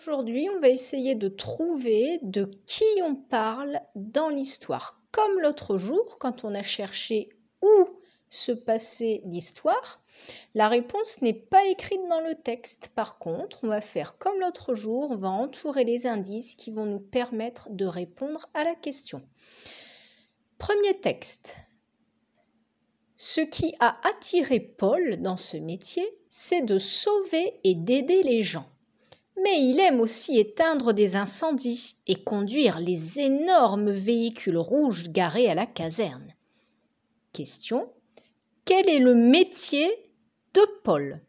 Aujourd'hui, on va essayer de trouver de qui on parle dans l'histoire. Comme l'autre jour, quand on a cherché où se passait l'histoire, la réponse n'est pas écrite dans le texte. Par contre, on va faire comme l'autre jour, on va entourer les indices qui vont nous permettre de répondre à la question. Premier texte. Ce qui a attiré Paul dans ce métier, c'est de sauver et d'aider les gens mais il aime aussi éteindre des incendies et conduire les énormes véhicules rouges garés à la caserne. Question Quel est le métier de Paul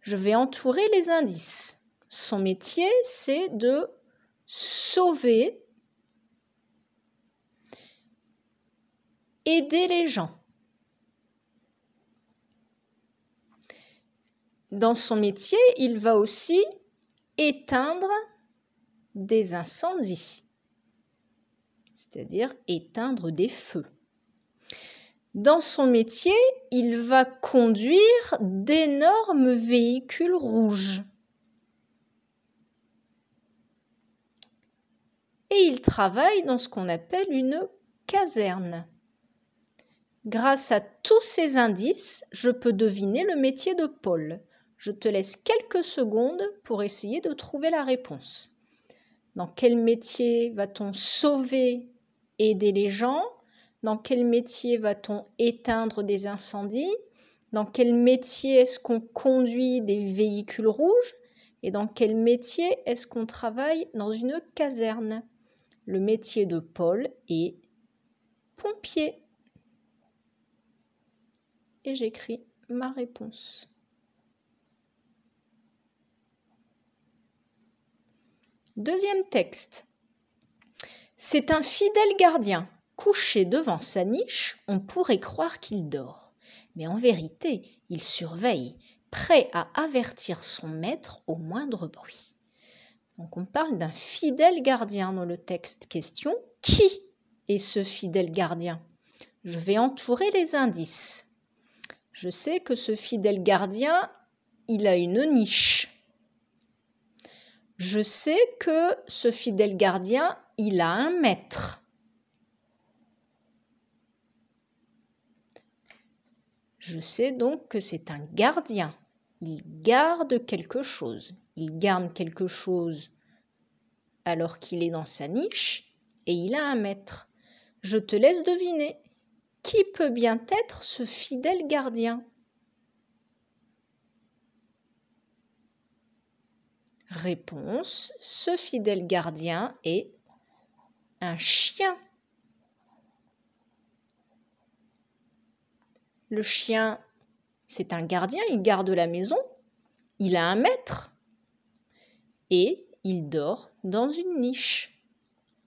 Je vais entourer les indices. Son métier, c'est de sauver, aider les gens. Dans son métier, il va aussi éteindre des incendies, c'est-à-dire éteindre des feux. Dans son métier, il va conduire d'énormes véhicules rouges. Et il travaille dans ce qu'on appelle une caserne. Grâce à tous ces indices, je peux deviner le métier de Paul. Je te laisse quelques secondes pour essayer de trouver la réponse. Dans quel métier va-t-on sauver, aider les gens Dans quel métier va-t-on éteindre des incendies Dans quel métier est-ce qu'on conduit des véhicules rouges Et dans quel métier est-ce qu'on travaille dans une caserne Le métier de Paul est pompier. Et j'écris ma réponse. Deuxième texte. C'est un fidèle gardien. Couché devant sa niche, on pourrait croire qu'il dort. Mais en vérité, il surveille, prêt à avertir son maître au moindre bruit. Donc on parle d'un fidèle gardien dans le texte question. Qui est ce fidèle gardien Je vais entourer les indices. Je sais que ce fidèle gardien, il a une niche. Je sais que ce fidèle gardien, il a un maître. Je sais donc que c'est un gardien. Il garde quelque chose. Il garde quelque chose alors qu'il est dans sa niche et il a un maître. Je te laisse deviner. Qui peut bien être ce fidèle gardien Réponse, ce fidèle gardien est un chien. Le chien, c'est un gardien, il garde la maison, il a un maître et il dort dans une niche.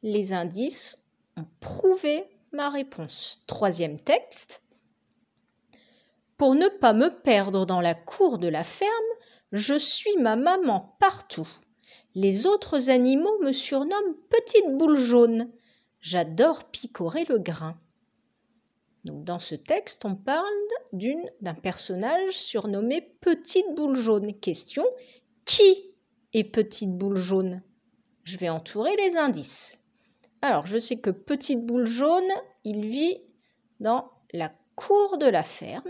Les indices ont prouvé ma réponse. Troisième texte. Pour ne pas me perdre dans la cour de la ferme, je suis ma maman partout. Les autres animaux me surnomment Petite Boule jaune. J'adore picorer le grain. dans ce texte, on parle d'un personnage surnommé Petite Boule jaune. Question qui est Petite Boule jaune Je vais entourer les indices. Alors, je sais que Petite Boule jaune, il vit dans la cour de la ferme.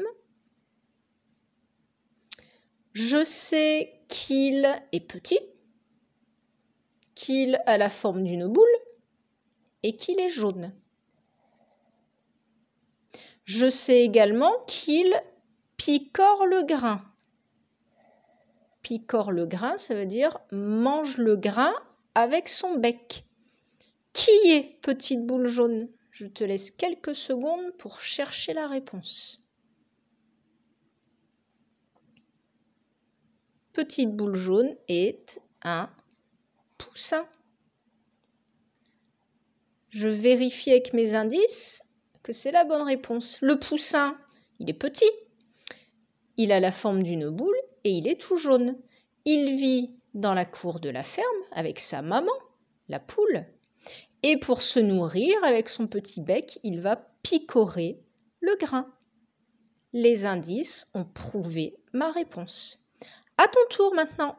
Je sais qu'il est petit, qu'il a la forme d'une boule et qu'il est jaune. Je sais également qu'il picore le grain. Picore le grain, ça veut dire mange le grain avec son bec. Qui est petite boule jaune Je te laisse quelques secondes pour chercher la réponse. petite boule jaune est un poussin. Je vérifie avec mes indices que c'est la bonne réponse. Le poussin, il est petit, il a la forme d'une boule et il est tout jaune. Il vit dans la cour de la ferme avec sa maman, la poule. Et pour se nourrir avec son petit bec, il va picorer le grain. Les indices ont prouvé ma réponse. À ton tour maintenant.